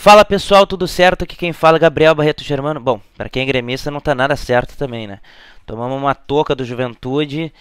Fala pessoal, tudo certo? Aqui quem fala é Gabriel Barreto Germano. Bom, para quem é gremista não tá nada certo também, né? Tomamos uma toca do Juventude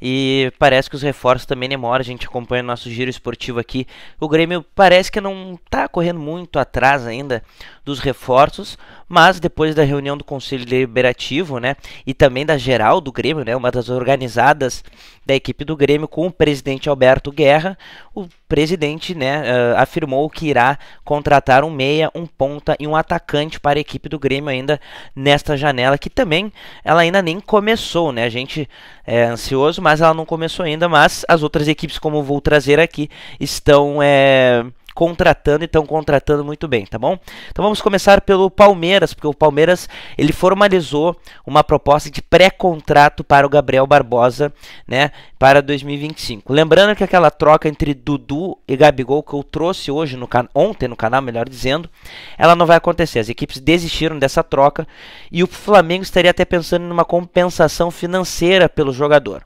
e parece que os reforços também demoram. A gente acompanha o nosso giro esportivo aqui. O Grêmio parece que não tá correndo muito atrás ainda dos reforços, mas depois da reunião do Conselho Deliberativo, né, e também da geral do Grêmio, né, uma das organizadas da equipe do Grêmio com o presidente Alberto Guerra, o presidente né, ah, afirmou que irá contratar um meia, um ponta e um atacante para a equipe do Grêmio ainda nesta janela, que também ela ainda nem começou, né? A gente é ansioso, mas ela não começou ainda, mas as outras equipes, como vou trazer aqui, estão é, contratando e estão contratando muito bem, tá bom? Então vamos começar pelo Palmeiras, porque o Palmeiras ele formalizou uma proposta de pré-contrato para o Gabriel Barbosa, né, para 2025. Lembrando que aquela troca entre Dudu e Gabigol que eu trouxe hoje no ontem no canal, melhor dizendo, ela não vai acontecer. As equipes desistiram dessa troca e o Flamengo estaria até pensando em uma compensação financeira pelo jogador.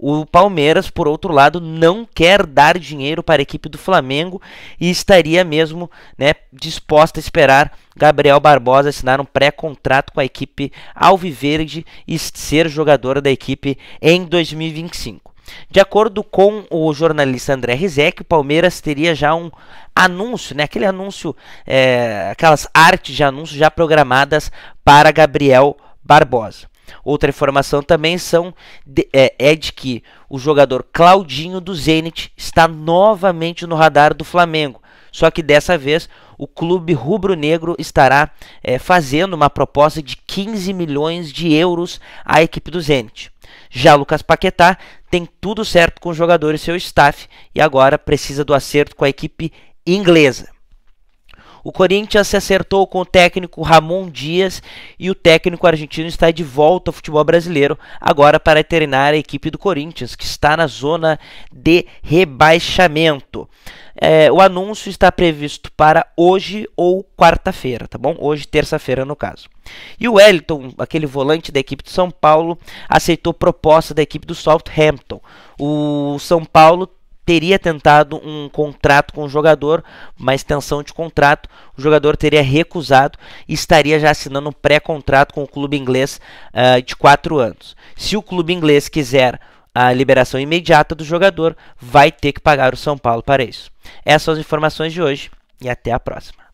O Palmeiras, por outro lado, não quer dar dinheiro para a equipe do Flamengo e estaria mesmo né, disposta a esperar Gabriel Barbosa assinar um pré-contrato com a equipe Alviverde e ser jogadora da equipe em 2025. De acordo com o jornalista André Rizek, o Palmeiras teria já um anúncio, né? Aquele anúncio, é, aquelas artes de anúncio já programadas para Gabriel Barbosa. Outra informação também são de, é, é, de que o jogador Claudinho do Zenit está novamente no radar do Flamengo. Só que dessa vez o clube rubro-negro estará é, fazendo uma proposta de 15 milhões de euros à equipe do Zenit. Já Lucas Paquetá tem tudo certo com o jogador e seu staff e agora precisa do acerto com a equipe inglesa. O Corinthians se acertou com o técnico Ramon Dias e o técnico argentino está de volta ao futebol brasileiro, agora para treinar a equipe do Corinthians, que está na zona de rebaixamento. É, o anúncio está previsto para hoje ou quarta-feira, tá bom? Hoje, terça-feira, no caso. E o Wellington, aquele volante da equipe de São Paulo, aceitou proposta da equipe do Southampton. O São Paulo teria tentado um contrato com o jogador, uma extensão de contrato, o jogador teria recusado e estaria já assinando um pré-contrato com o clube inglês uh, de 4 anos. Se o clube inglês quiser a liberação imediata do jogador, vai ter que pagar o São Paulo para isso. Essas são as informações de hoje e até a próxima.